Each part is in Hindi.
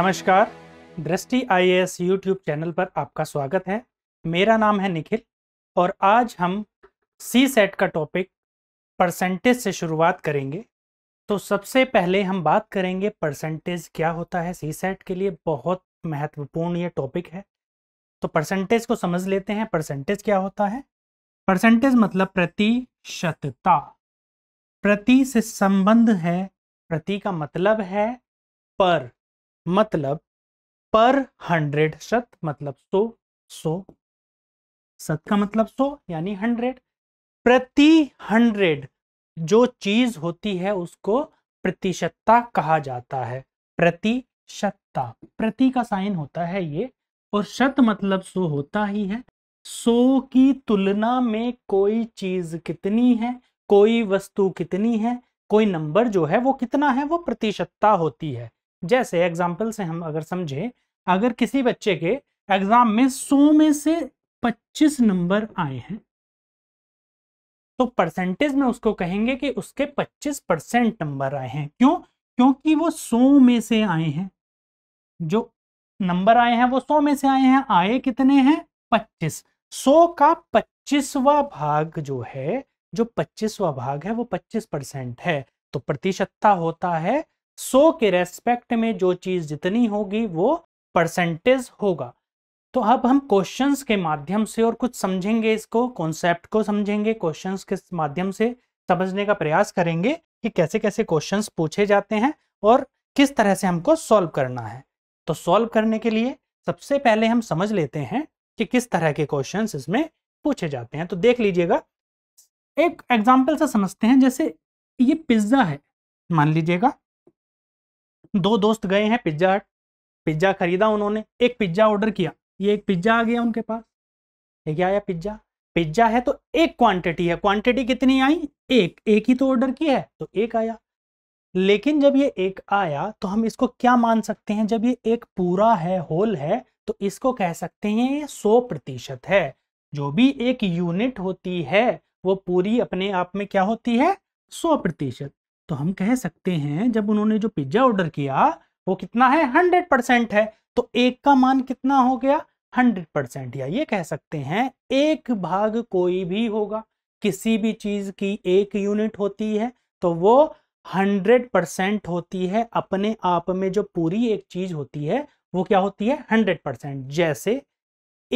नमस्कार दृष्टि आई एस यूट्यूब चैनल पर आपका स्वागत है मेरा नाम है निखिल और आज हम सी सेट का टॉपिक परसेंटेज से शुरुआत करेंगे तो सबसे पहले हम बात करेंगे परसेंटेज क्या होता है सी सेट के लिए बहुत महत्वपूर्ण ये टॉपिक है तो परसेंटेज को समझ लेते हैं परसेंटेज क्या होता है परसेंटेज मतलब प्रतिशतता प्रति से संबंध है प्रति का मतलब है पर मतलब पर हंड्रेड शत मतलब सो सो शत का मतलब सो यानी हंड्रेड प्रति हंड्रेड जो चीज होती है उसको प्रतिशतता कहा जाता है प्रतिशतता प्रति का साइन होता है ये और शत मतलब सो होता ही है सो की तुलना में कोई चीज कितनी है कोई वस्तु कितनी है कोई नंबर जो है वो कितना है वो प्रतिशतता होती है जैसे एग्जाम्पल से हम अगर समझे अगर किसी बच्चे के एग्जाम में सो में से पच्चीस नंबर आए हैं तो परसेंटेज में उसको कहेंगे कि उसके पच्चीस परसेंट नंबर आए हैं क्यों क्योंकि वो 100 में से आए हैं जो नंबर आए हैं वो सौ में से आए हैं आए कितने हैं पच्चीस 100 का पच्चीसवा भाग जो है जो पच्चीसवा भाग है वो पच्चीस परसेंट है तो प्रतिशतता होता है सो के रेस्पेक्ट में जो चीज जितनी होगी वो परसेंटेज होगा तो अब हम क्वेश्चंस के माध्यम से और कुछ समझेंगे इसको कॉन्सेप्ट को समझेंगे क्वेश्चंस के माध्यम से समझने का प्रयास करेंगे कि कैसे कैसे क्वेश्चंस पूछे जाते हैं और किस तरह से हमको सॉल्व करना है तो सॉल्व करने के लिए सबसे पहले हम समझ लेते हैं कि किस तरह के क्वेश्चंस इसमें पूछे जाते हैं तो देख लीजिएगा एक एग्जाम्पल से समझते हैं जैसे ये पिज्ज़ा है मान लीजिएगा दो दोस्त गए हैं पिज्जा हट पिज्जा खरीदा उन्होंने एक पिज्जा ऑर्डर किया ये एक पिज्जा आ गया उनके पास लेके आया पिज्जा पिज्जा है तो एक क्वांटिटी है क्वांटिटी कितनी आई एक एक ही तो ऑर्डर किया है तो एक आया लेकिन जब ये एक आया तो हम इसको क्या मान सकते हैं जब ये एक पूरा है होल है तो इसको कह सकते हैं ये सौ प्रतिशत है जो भी एक यूनिट होती है वो पूरी अपने आप में क्या होती है सौ प्रतिशत तो हम कह सकते हैं जब उन्होंने जो पिज्जा ऑर्डर किया वो कितना है हंड्रेड परसेंट है तो एक का मान कितना हो गया हंड्रेड परसेंट या ये कह सकते हैं एक भाग कोई भी होगा किसी भी चीज की एक यूनिट होती है तो वो हंड्रेड परसेंट होती है अपने आप में जो पूरी एक चीज होती है वो क्या होती है हंड्रेड परसेंट जैसे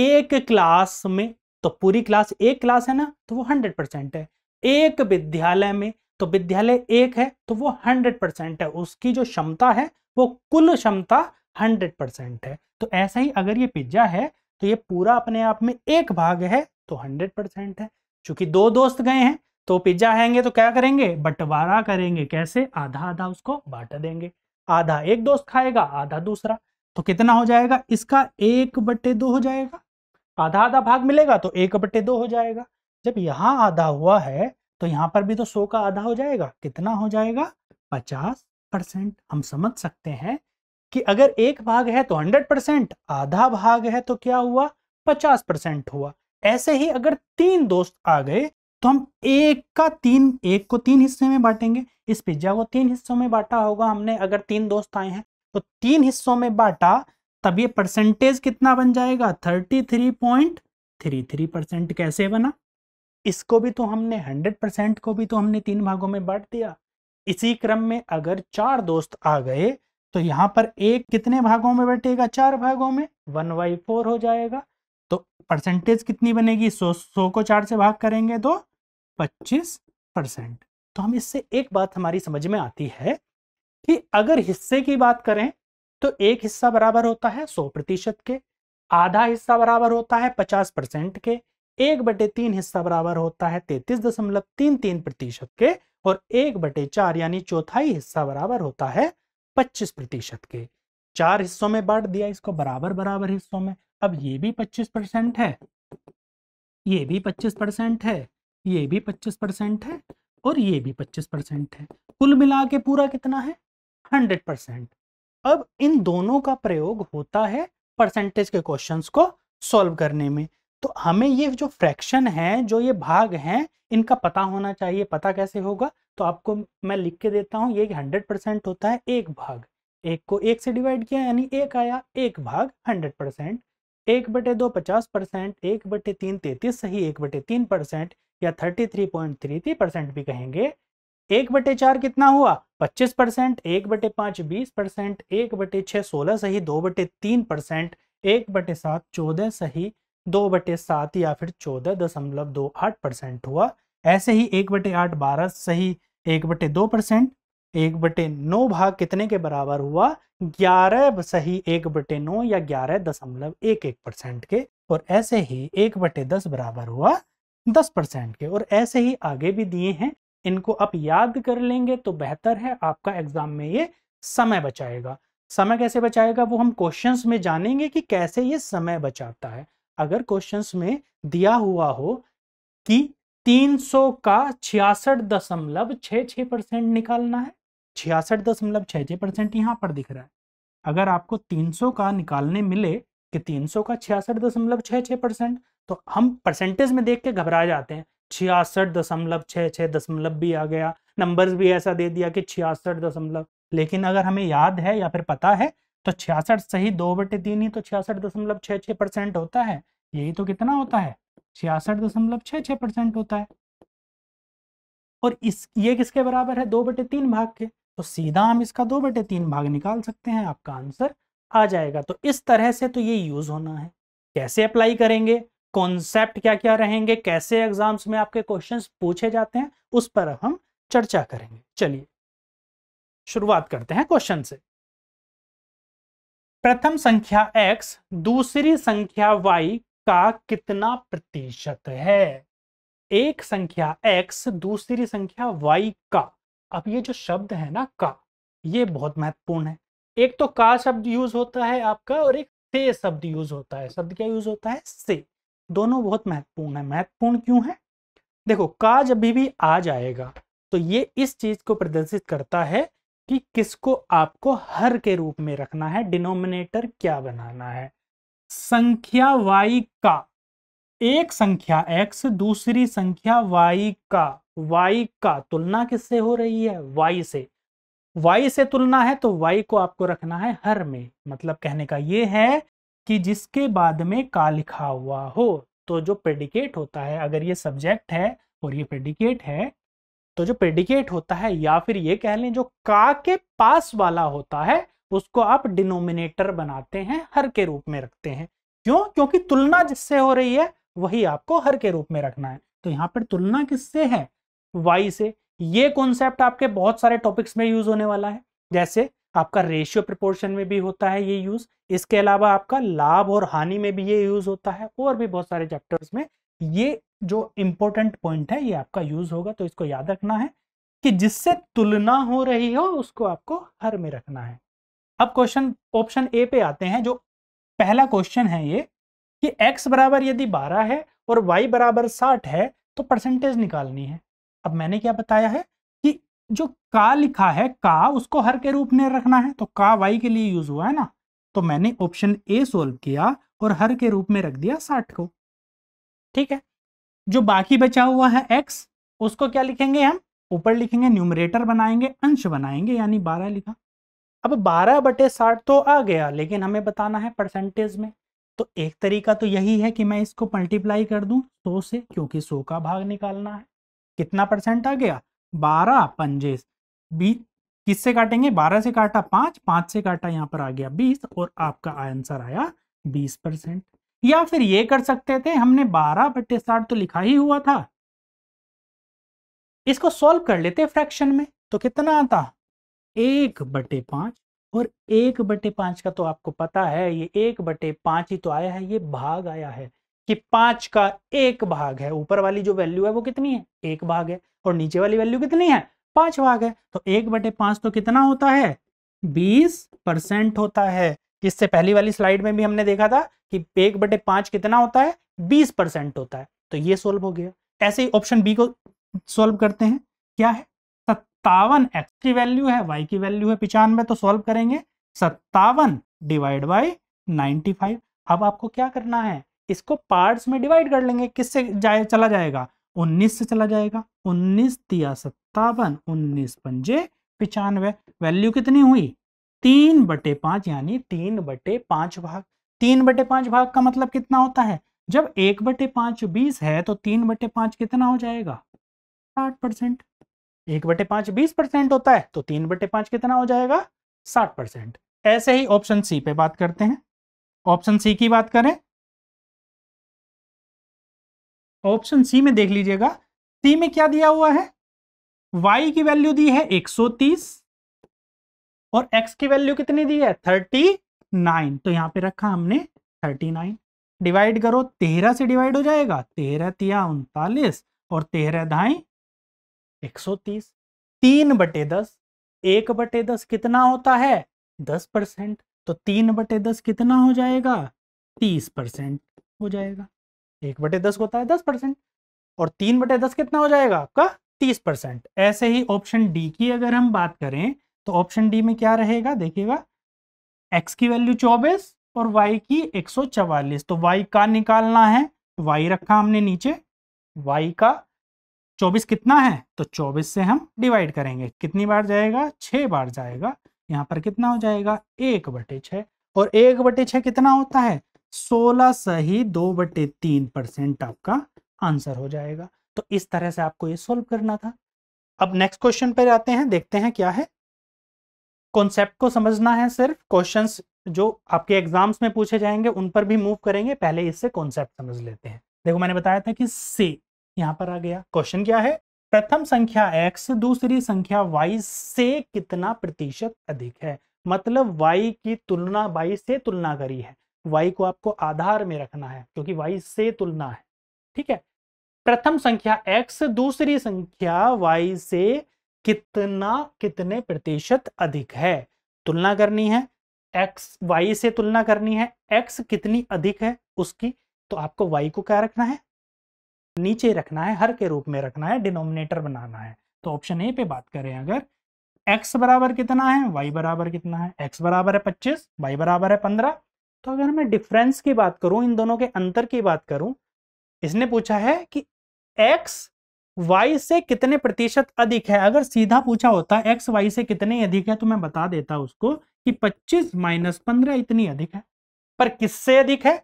एक क्लास में तो पूरी क्लास एक क्लास है ना तो वो हंड्रेड परसेंट है एक विद्यालय में तो विद्यालय एक है तो वो हंड्रेड परसेंट है उसकी जो क्षमता है वो कुल क्षमता हंड्रेड परसेंट है तो ऐसा ही अगर ये पिज्जा है तो ये पूरा अपने आप में एक भाग है तो हंड्रेड परसेंट है चूंकि दो दोस्त गए हैं तो पिज्जा आएंगे तो क्या करेंगे बंटवारा करेंगे कैसे आधा आधा उसको बांट देंगे आधा एक दोस्त खाएगा आधा दूसरा तो कितना हो जाएगा इसका एक बट्टे दो हो जाएगा आधा आधा भाग मिलेगा तो एक बट्टे दो हो जाएगा जब यहाँ आधा हुआ है तो यहाँ पर भी तो सो का आधा हो जाएगा कितना हो जाएगा पचास परसेंट हम समझ सकते हैं कि अगर एक भाग है तो हंड्रेड परसेंट आधा भाग है तो क्या हुआ पचास परसेंट हुआ ऐसे ही अगर तीन दोस्त आ गए तो हम एक का तीन एक को तीन हिस्से में बांटेंगे इस पिज्जा को तीन हिस्सों में बांटा होगा हमने अगर तीन दोस्त आए हैं तो तीन हिस्सों में बांटा तब ये परसेंटेज कितना बन जाएगा thirty three point three three percent कैसे बना इसको भी तो हमने हंड्रेड परसेंट को भी तो हमने तीन भागों में बांट दिया इसी क्रम में अगर चार दोस्त आ गए तो यहाँ पर एक कितने भागों में बैठेगा चार भागों में वन बाई फोर हो जाएगा तो परसेंटेज कितनी बनेगी सो सौ को चार से भाग करेंगे तो पच्चीस परसेंट तो हम इससे एक बात हमारी समझ में आती है कि अगर हिस्से की बात करें तो एक हिस्सा बराबर होता है सौ प्रतिशत के आधा हिस्सा बराबर होता है पचास परसेंट के एक बटे तीन हिस्सा बराबर होता है तैतीस दशमलव तीन तीन प्रतिशत के और एक बटे चार यानी चौथाई हिस्सा बराबर होता है पच्चीस प्रतिशत के चार हिस्सों में बांट दिया इसको बराबर बराबर हिस्सों में अब ये भी पच्चीस परसेंट है ये भी पच्चीस परसेंट है ये भी पच्चीस परसेंट है और ये भी पच्चीस परसेंट है कुल मिला के पूरा कितना है हंड्रेड परसेंट अब इन दोनों का प्रयोग होता है परसेंटेज के क्वेश्चंस को सॉल्व करने में तो हमें ये जो फ्रैक्शन है जो ये भाग हैं इनका पता होना चाहिए पता कैसे होगा तो आपको मैं लिख के देता हूँ ये हंड्रेड परसेंट होता है एक भाग एक को एक से डिवाइड किया यानी एक आया एक भाग हंड्रेड परसेंट एक बटे दो पचास परसेंट एक बटे तीन तैतीस सही एक बटे तीन परसेंट या thirty three point three three percent भी कहेंगे एक बटे चार कितना हुआ पच्चीस परसेंट एक बटे पाँच बीस परसेंट एक बटे छः सोलह सही दो बटे तीन परसेंट एक बटे सात चौदह सही दो बटे सात या फिर चौदह दशमलव दो आठ परसेंट हुआ ऐसे ही एक बटे आठ बारह सही एक बटे दो परसेंट एक बटे नौ भाग कितने के बराबर हुआ ग्यारह सही एक बटे नौ या ग्यारह दशमलव एक एक परसेंट के और ऐसे ही एक बटे दस बराबर हुआ दस परसेंट के और ऐसे ही आगे भी दिए हैं इनको आप याद कर लेंगे तो बेहतर है आपका एग्जाम में ये समय बचाएगा समय कैसे बचाएगा वो हम क्वेश्चंस में जानेंगे कि कैसे ये समय बचाता है अगर क्वेश्चंस में दिया हुआ हो कि 300 का छियासठ दशमलव छः परसेंट निकालना है छियासठ दशमलव छः छः परसेंट यहाँ पर दिख रहा है अगर आपको 300 का निकालने मिले कि 300 का छियासठ दशमलव छः छः परसेंट तो हम परसेंटेज में देख के घबरा जाते हैं छियासठ दशमलव छः छः दशमलव भी आ गया नंबर्स भी ऐसा दे दिया कि छियासठ दशमलव लेकिन अगर हमें याद है या फिर पता है तो छियासठ सही दो बटे तीन ही तो छियासठ दशमलव छः छः परसेंट होता है यही तो कितना होता है छियासठ दशमलव छः छः परसेंट होता है और इस ये किसके बराबर है दो बटे तीन भाग के तो सीधा हम इसका दो बटे तीन भाग निकाल सकते हैं आपका आंसर आ जाएगा तो इस तरह से तो ये यूज होना है कैसे अप्लाई करेंगे कॉन्सेप्ट क्या क्या रहेंगे कैसे एग्जाम्स में आपके क्वेश्चन पूछे जाते हैं उस पर हम चर्चा करेंगे चलिए शुरुआत करते हैं क्वेश्चन से प्रथम संख्या x दूसरी संख्या y का कितना प्रतिशत है एक संख्या x दूसरी संख्या y का अब ये जो शब्द है ना का ये बहुत महत्वपूर्ण है एक तो का शब्द यूज होता है आपका और एक से शब्द यूज होता है शब्द क्या यूज होता है से दोनों बहुत महत्वपूर्ण है महत्वपूर्ण क्यों है देखो का जब भी आ जाएगा तो ये इस चीज को प्रदर्शित करता है कि किसको आपको हर के रूप में रखना है डिनोमिनेटर क्या बनाना है संख्या वाई का एक संख्या एक्स दूसरी संख्या वाई का वाई का तुलना किससे हो रही है वाई से वाई से तुलना है तो वाई को आपको रखना है हर में मतलब कहने का ये है कि जिसके बाद में का लिखा हुआ हो तो जो प्रेडिकेट होता है अगर ये सब्जेक्ट है और ये प्रेडिकेट है तो जो प्रेडिकेट होता है या फिर ये कह लें जो का के पास वाला होता है उसको आप डिनोमिनेटर बनाते हैं हर के रूप में रखते हैं क्यों क्योंकि तुलना जिससे हो रही है वही आपको हर के रूप में रखना है तो यहाँ पर तुलना किससे है वाई से ये कॉन्सेप्ट आपके बहुत सारे टॉपिक्स में यूज होने वाला है जैसे आपका रेशियो प्रिपोर्शन में भी होता है ये यूज इसके अलावा आपका लाभ और हानि में भी ये यूज होता है और भी बहुत सारे चैप्टर्स में ये जो इम्पोर्टेंट पॉइंट है ये आपका यूज होगा तो इसको याद रखना है कि जिससे तुलना हो रही हो उसको आपको हर में रखना है अब क्वेश्चन ऑप्शन ए पे आते हैं जो पहला क्वेश्चन है ये कि x बराबर यदि 12 है और y बराबर 60 है तो परसेंटेज निकालनी है अब मैंने क्या बताया है कि जो का लिखा है का उसको हर के रूप में रखना है तो का वाई के लिए यूज हुआ है ना तो मैंने ऑप्शन ए सोल्व किया और हर के रूप में रख दिया साठ को ठीक है जो बाकी बचा हुआ है एक्स उसको क्या लिखेंगे हम ऊपर लिखेंगे न्यूमरेटर बनाएंगे अंश बनाएंगे यानी बारह लिखा अब बारह बटे साठ तो आ गया लेकिन हमें बताना है परसेंटेज में तो एक तरीका तो यही है कि मैं इसको मल्टीप्लाई कर दूं सौ से क्योंकि सौ का भाग निकालना है कितना परसेंट आ गया बारह पंजे बीस किससे काटेंगे बारह से काटा पांच पांच से काटा यहाँ पर आ गया बीस और आपका आंसर आया बीस परसेंट या फिर ये कर सकते थे हमने बारह बट्टे साठ तो लिखा ही हुआ था इसको सॉल्व कर लेते फ्रैक्शन में तो कितना आता एक बटे पांच और एक बटे पांच का तो आपको पता है ये एक बटे पांच ही तो आया है ये भाग आया है कि पांच का एक भाग है ऊपर वाली जो वैल्यू है वो कितनी है एक भाग है और नीचे वाली वैल्यू कितनी है पांच भाग है तो एक बटे पांच तो कितना होता है बीस परसेंट होता है इससे पहली वाली स्लाइड में भी हमने देखा था कि एक बटे पांच कितना होता है बीस परसेंट होता है तो ये सोल्व हो गया ऐसे ही ऑप्शन बी को सोल्व करते हैं क्या है सत्तावन एक्स की वैल्यू है वाई की वैल्यू है पिचानवे तो सोल्व करेंगे सत्तावन डिवाइड बाई नाइन्टी फाइव अब आपको क्या करना है इसको पार्ट्स में डिवाइड कर लेंगे किससे जाए चला जाएगा उन्नीस से चला जाएगा उन्नीस दिया सत्तावन उन्नीस पंजे पिचानवे वैल्यू कितनी हुई तीन बटे पांच यानी तीन बटे पांच भाग तीन बटे पांच भाग का मतलब कितना होता है जब एक बटे पांच बीस है तो तीन बटे पांच कितना हो जाएगा साठ परसेंट एक बटे पांच बीस परसेंट होता है तो तीन बटे पांच कितना हो जाएगा साठ परसेंट ऐसे ही ऑप्शन सी पे बात करते हैं ऑप्शन सी की बात करें ऑप्शन सी में देख लीजिएगा सी में क्या दिया हुआ है वाई की वैल्यू दी है एक सौ तीस और x की वैल्यू कितनी दी है 39 तो यहाँ पे रखा हमने 39 डिवाइड करो 13 से डिवाइड हो जाएगा तेरह तिया उनतालीस और तेरह धाई 130 तीन बटे दस एक बटे दस कितना होता है दस परसेंट तो तीन बटे दस कितना हो जाएगा तीस परसेंट हो जाएगा एक बटे दस होता है दस परसेंट और तीन बटे दस कितना हो जाएगा आपका तीस परसेंट ऐसे ही ऑप्शन डी की अगर हम बात करें तो ऑप्शन डी में क्या रहेगा देखिएगा एक्स की वैल्यू चौबीस और वाई की एक तो वाई का निकालना है वाई रखा हमने नीचे वाई का चौबीस कितना है तो चौबीस से हम डिवाइड करेंगे कितनी बार जाएगा छह बार जाएगा यहाँ पर कितना हो जाएगा एक बटे छ और एक बटे छ कितना होता है सोलह सही दो बटे तीन परसेंट आपका आंसर हो जाएगा तो इस तरह से आपको ये सोल्व करना था अब नेक्स्ट क्वेश्चन पर आते हैं देखते हैं क्या है कॉन्सेप्ट को समझना है सिर्फ क्वेश्चंस जो आपके एग्जाम्स में पूछे जाएंगे उन पर भी मूव करेंगे पहले इससे कॉन्सेप्ट समझ लेते हैं देखो मैंने बताया था कि से यहाँ पर आ गया क्वेश्चन क्या है प्रथम संख्या x दूसरी संख्या y से कितना प्रतिशत अधिक है मतलब y की तुलना y से तुलना करी है y को आपको आधार में रखना है क्योंकि y से तुलना है ठीक है प्रथम संख्या x दूसरी संख्या y से कितना कितने प्रतिशत अधिक है तुलना करनी है एक्स वाई से तुलना करनी है एक्स कितनी अधिक है उसकी तो आपको वाई को क्या रखना है नीचे रखना है हर के रूप में रखना है डिनोमिनेटर बनाना है तो ऑप्शन ए पे बात करें अगर एक्स बराबर कितना है वाई बराबर कितना है एक्स बराबर है पच्चीस वाई बराबर है पंद्रह तो अगर मैं डिफरेंस की बात करूं इन दोनों के अंतर की बात करूं इसने पूछा है कि एक्स वाई से कितने प्रतिशत अधिक है अगर सीधा पूछा होता है एक्स वाई से कितने अधिक है तो मैं बता देता उसको कि 25 माइनस पंद्रह इतनी अधिक है पर किससे अधिक है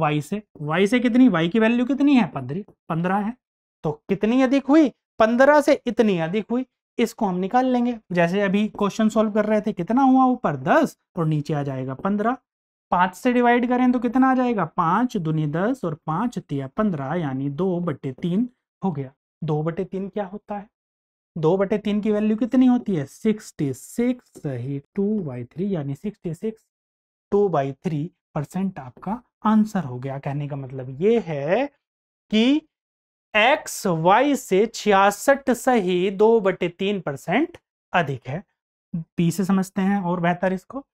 वाई से वाई से कितनी वाई की वैल्यू कितनी है पंद्रह पंद्रह है तो कितनी अधिक हुई पंद्रह से इतनी अधिक हुई इसको हम निकाल लेंगे जैसे अभी क्वेश्चन सोल्व कर रहे थे कितना हुआ ऊपर दस और नीचे आ जाएगा पंद्रह पांच से डिवाइड करें तो कितना आ जाएगा पांच दुनी दस और पांच तिया पंद्रह यानी दो बट्टे तीन हो गया दो बटे तीन क्या होता है दो बटे तीन की वैल्यू कितनी होती है सिक्सटी सिक्स सही टू बाई थ्री यानी sixty six two by three percent आपका आंसर हो गया कहने का मतलब ये है कि एक्स वाई से छियासठ सही दो बटे तीन परसेंट अधिक है बी से समझते हैं और बेहतर इसको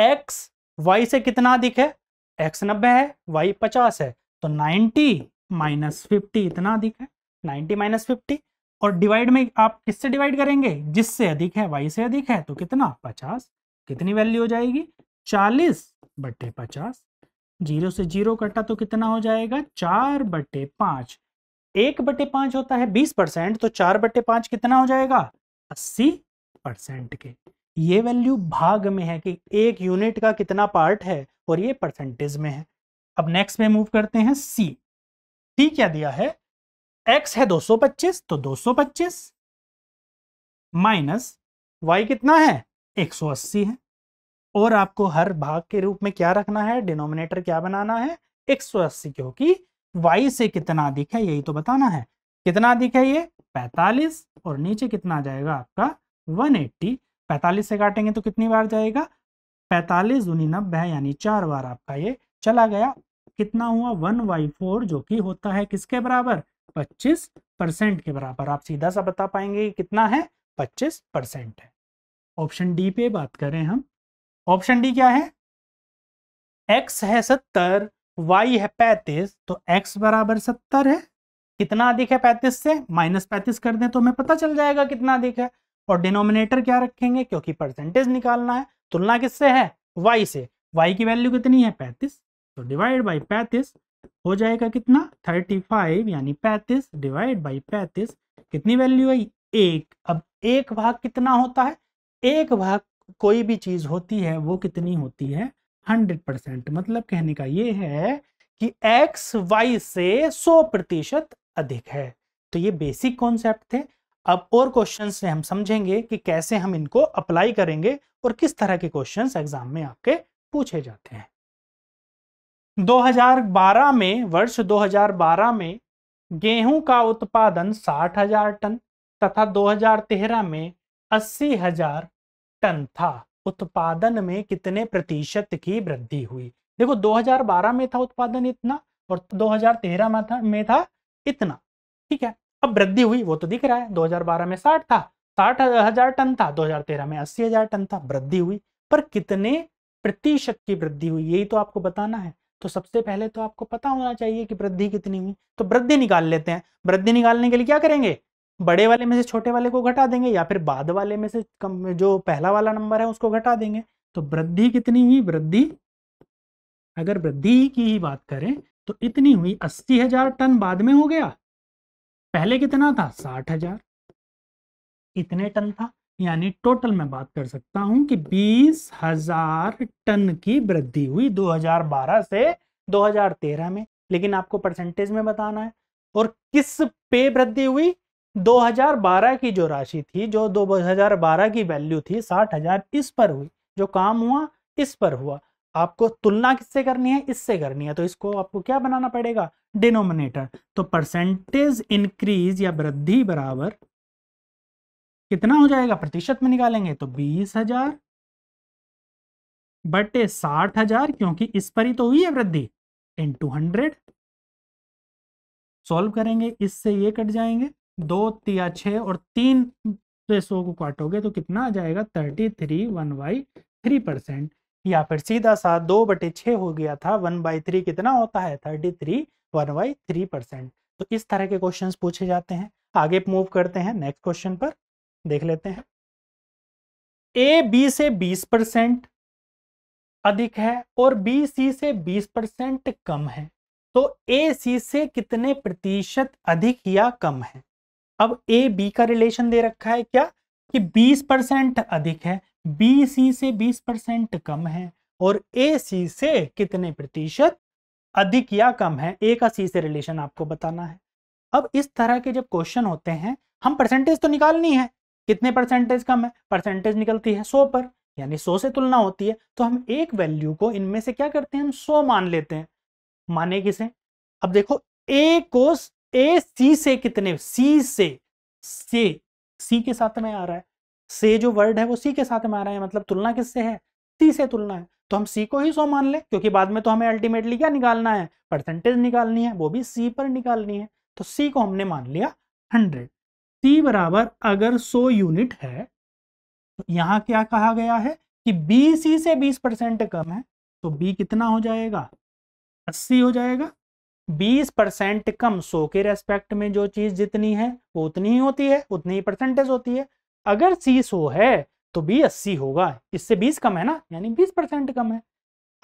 एक्स वाई से कितना अधिक है एक्स नब्बे है वाई पचास है तो नाइन्टी माइनस फिफ्टी इतना अधिक है नाइन्टी माइनस फिफ्टी और डिवाइड में आप किससे डिवाइड करेंगे जिससे अधिक है वाई से अधिक है तो कितना पचास कितनी वैल्यू हो जाएगी चालीस बटे पचास जीरो से जीरो कटा तो कितना हो जाएगा चार बटे पांच एक बटे पांच होता है बीस परसेंट तो चार बटे पांच कितना हो जाएगा अस्सी परसेंट के ये वैल्यू भाग में है कि एक यूनिट का कितना पार्ट है और ये परसेंटेज में है अब नेक्स्ट में मूव करते हैं सी ही क्या दिया है एक्स है 225 तो 225 माइनस वाई कितना है 180 है और आपको हर भाग के रूप में क्या रखना है डिनोमिनेटर क्या बनाना है 180 क्योंकि वाई से कितना अधिक है यही तो बताना है कितना अधिक है ये 45 और नीचे कितना आ जाएगा आपका 180 45 से काटेंगे तो कितनी बार जाएगा 45 दूनी नब्बे यानी चार बार आपका ये चला गया कितना हुआ वन बाई फोर जो कि होता है किसके बराबर पच्चीस परसेंट के बराबर आप सीधा सा बता पाएंगे कितना है पच्चीस परसेंट है ऑप्शन डी पे बात करें हम ऑप्शन डी क्या है एक्स है सत्तर वाई है पैंतीस तो एक्स बराबर सत्तर है कितना अधिक है पैंतीस से माइनस पैंतीस कर दें तो हमें पता चल जाएगा कितना अधिक है और डिनोमिनेटर क्या रखेंगे क्योंकि परसेंटेज निकालना है तुलना किससे है वाई से वाई की वैल्यू कितनी है पैंतीस तो डिवाइड बाई पैंतीस हो जाएगा कितना थर्टी फाइव यानी पैंतीस डिवाइड बाई पैंतीस कितनी वैल्यू आई एक अब एक भाग कितना होता है एक भाग कोई भी चीज होती है वो कितनी होती है हंड्रेड परसेंट मतलब कहने का ये है कि एक्स वाई से सौ प्रतिशत अधिक है तो ये बेसिक कॉन्सेप्ट थे अब और क्वेश्चन से हम समझेंगे कि कैसे हम इनको अप्लाई करेंगे और किस तरह के क्वेश्चन एग्जाम में आपके पूछे जाते हैं 2012 में वर्ष 2012 में गेहूं का उत्पादन 60,000 टन तथा 2013 में 80,000 टन था उत्पादन में कितने प्रतिशत की वृद्धि हुई देखो 2012 में था उत्पादन इतना और 2013 में था में था इतना ठीक है अब वृद्धि हुई वो तो दिख रहा है 2012 में 60 था साठ हजार टन था 2013 में अस्सी हजार टन था वृद्धि हुई पर कितने प्रतिशत की वृद्धि हुई यही तो आपको बताना है तो सबसे पहले तो आपको पता होना चाहिए कि वृद्धि कितनी हुई तो वृद्धि निकाल लेते हैं वृद्धि निकालने के लिए क्या करेंगे बड़े वाले में से छोटे वाले को घटा देंगे या फिर बाद वाले में से कम जो पहला वाला नंबर है उसको घटा देंगे तो वृद्धि कितनी हुई वृद्धि अगर वृद्धि की ही बात करें तो इतनी हुई अस्सी हजार टन बाद में हो गया पहले कितना था साठ हजार इतने टन था यानी टोटल मैं बात कर सकता हूं कि बीस हजार टन की वृद्धि हुई 2012 से 2013 में लेकिन आपको परसेंटेज में बताना है और किस पे वृद्धि हुई 2012 की जो राशि थी जो 2012 की वैल्यू थी साठ हजार इस पर हुई जो काम हुआ इस पर हुआ आपको तुलना किससे करनी है इससे करनी है तो इसको आपको क्या बनाना पड़ेगा डिनोमिनेटर तो परसेंटेज इंक्रीज या वृद्धि बराबर कितना हो जाएगा प्रतिशत में निकालेंगे तो बीस हजार बटे साठ हजार क्योंकि इस पर ही तो हुई है वृद्धि इन टू हंड्रेड सॉल्व करेंगे इससे ये कट जाएंगे दो तिया छ और तीन से सौ को काटोगे तो कितना आ जाएगा thirty three one by three percent या फिर सीधा सा दो बटे छ हो गया था वन बाई थ्री कितना होता है thirty three one by three percent तो इस तरह के क्वेश्चंस पूछे जाते हैं आगे मूव करते हैं नेक्स्ट क्वेश्चन पर देख लेते हैं ए बी से 20 परसेंट अधिक है और बी सी से 20 परसेंट कम है तो ए सी से कितने प्रतिशत अधिक या कम है अब ए बी का रिलेशन दे रखा है क्या कि 20 परसेंट अधिक है बी सी से 20 परसेंट कम है और ए सी से कितने प्रतिशत अधिक या कम है ए का सी से रिलेशन आपको बताना है अब इस तरह के जब क्वेश्चन होते हैं हम परसेंटेज तो निकालनी है कितने परसेंटेज कम है परसेंटेज निकलती है सौ पर यानी सौ से तुलना होती है तो हम एक वैल्यू को इनमें से क्या करते हैं हम सौ मान लेते हैं माने किसे अब देखो ए को ए सी से कितने सी से से सी के साथ में आ रहा है से जो वर्ड है वो सी के साथ में आ रहा है मतलब तुलना किससे है सी से तुलना है तो हम सी को ही सौ मान ले क्योंकि बाद में तो हमें अल्टीमेटली क्या निकालना है परसेंटेज निकालनी है वो भी सी पर निकालनी है तो सी को हमने मान लिया हंड्रेड सी बराबर अगर 100 यूनिट है तो यहां क्या कहा गया है कि बी सी से 20 परसेंट कम है तो बी कितना हो जाएगा 80 हो जाएगा 20 परसेंट कम 100 के रेस्पेक्ट में जो चीज़ जितनी है वो उतनी ही होती है उतनी ही परसेंटेज होती है अगर सी 100 है तो बी 80 होगा इससे 20 कम है ना यानी 20 परसेंट कम है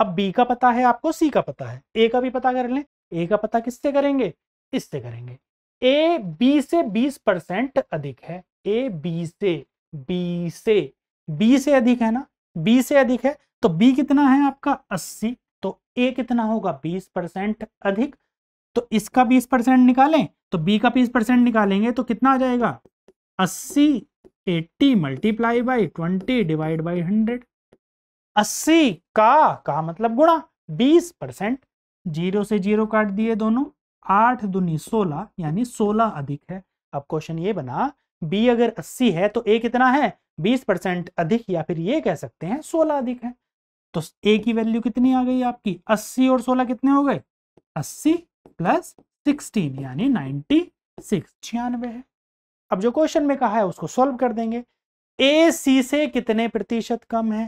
अब बी का पता है आपको सी का पता है ए का भी पता कर लें ए का पता किससे करेंगे इससे करेंगे ए बी से 20 परसेंट अधिक है ए बी से बी से बी से अधिक है ना बी से अधिक है तो बी कितना है आपका 80 तो ए कितना होगा 20 परसेंट अधिक तो इसका 20 परसेंट निकालें तो बी का 20 परसेंट निकालेंगे तो कितना आ जाएगा 80 80 multiply by twenty divide by hundred अस्सी का का मतलब गुणा बीस परसेंट जीरो से जीरो काट दिए दोनों आठ दुनी सोलह यानी सोलह अधिक है अब क्वेश्चन ये बना बी अगर अस्सी है तो ए कितना है बीस परसेंट अधिक या फिर ये कह सकते हैं सोलह अधिक है तो ए की वैल्यू कितनी आ गई आपकी अस्सी और सोलह कितने हो गए अस्सी प्लस सिक्सटीन यानी नाइनटी सिक्स छियानवे है अब जो क्वेश्चन में कहा है उसको सोल्व कर देंगे ए सी से कितने प्रतिशत कम है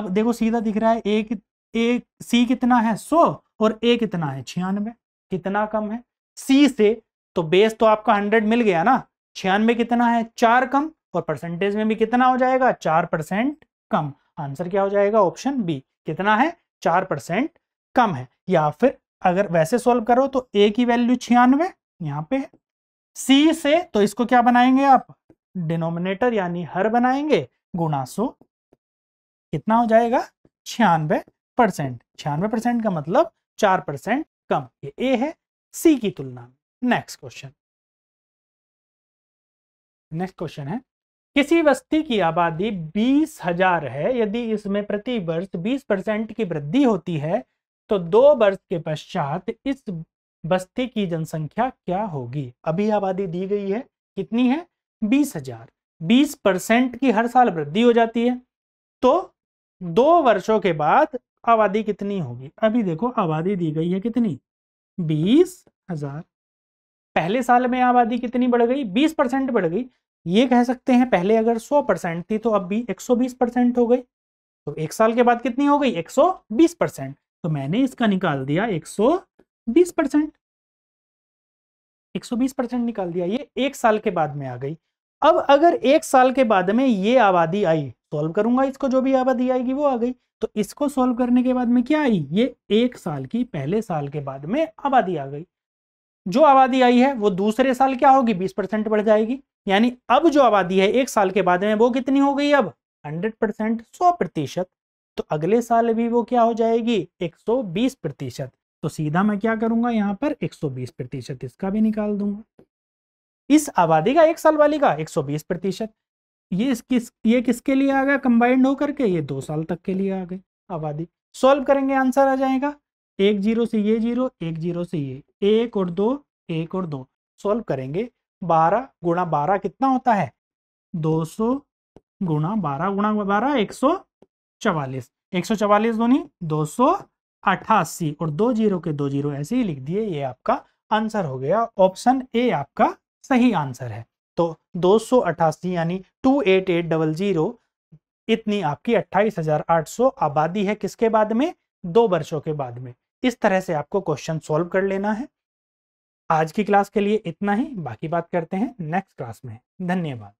अब देखो सीधा दिख रहा है ए ए सी कितना है सो और ए कितना है छियानवे कितना कम है सी से तो बेस तो आपका हंड्रेड मिल गया ना छियानवे कितना है चार कम और परसेंटेज में भी कितना हो जाएगा चार परसेंट कम आंसर क्या हो जाएगा ऑप्शन बी कितना है चार परसेंट कम है या फिर अगर वैसे सॉल्व करो तो ए की वैल्यू छियानवे यहाँ पे है सी से तो इसको क्या बनाएंगे आप डिनोमिनेटर यानी हर बनाएंगे गुणा सो कितना हो जाएगा छियानवे परसेंट छियानवे परसेंट का मतलब चार परसेंट कम ये ए है सी की तुलना में नेक्स्ट क्वेश्चन नेक्स्ट क्वेश्चन है किसी बस्ती की आबादी बीस हजार है यदि इसमें प्रति वर्ष बीस परसेंट की वृद्धि होती है तो दो वर्ष के पश्चात इस बस्ती की जनसंख्या क्या होगी अभी आबादी दी गई है कितनी है बीस हजार बीस परसेंट की हर साल वृद्धि हो जाती है तो दो वर्षों के बाद आबादी कितनी होगी अभी देखो आबादी दी गई है कितनी बीस हजार पहले साल में आबादी कितनी बढ़ गई बीस परसेंट बढ़ गई ये कह सकते हैं पहले अगर सौ परसेंट थी तो अब भी एक सौ बीस परसेंट हो गई तो एक साल के बाद कितनी हो गई एक सौ बीस परसेंट तो मैंने इसका निकाल दिया एक सौ बीस परसेंट एक सौ बीस परसेंट निकाल दिया ये एक साल के बाद में आ गई अब अगर एक साल के बाद में ये आबादी आई सॉल्व करूंगा इसको जो भी आबादी आएगी वो आ गई तो इसको सॉल्व करने के बाद में क्या आई ये एक साल की पहले साल के बाद में आबादी आ गई जो आबादी आई है वो दूसरे साल क्या होगी बीस परसेंट बढ़ जाएगी यानी अब जो आबादी है एक साल के बाद में वो कितनी हो गई अब हंड्रेड परसेंट सौ प्रतिशत तो अगले साल भी वो क्या हो जाएगी एक सौ बीस प्रतिशत तो सीधा मैं क्या करूंगा यहाँ पर एक सौ बीस प्रतिशत इसका भी निकाल दूंगा इस आबादी का एक साल वाली का एक सौ बीस प्रतिशत ये किस ये किसके लिए आ गया कंबाइंड होकर के ये दो साल तक के लिए आ गए आबादी सॉल्व करेंगे आंसर आ जाएगा एक जीरो से ये जीरो एक जीरो से ये एक और दो एक और दो सॉल्व करेंगे बारह गुणा बारह कितना होता है दो सौ गुणा बारह गुणा बारह एक सौ चवालीस एक सौ चवालीस नहीं दो सौ अठासी और दो जीरो के दो जीरो ऐसे ही लिख दिए ये आपका आंसर हो गया ऑप्शन ए आपका सही आंसर है तो दो सौ यानी two eight eight double zero इतनी आपकी अट्ठाईस हजार आठ सौ आबादी है किसके बाद में दो वर्षों के बाद में इस तरह से आपको क्वेश्चन सॉल्व कर लेना है आज की क्लास के लिए इतना ही बाकी बात करते हैं नेक्स्ट क्लास में धन्यवाद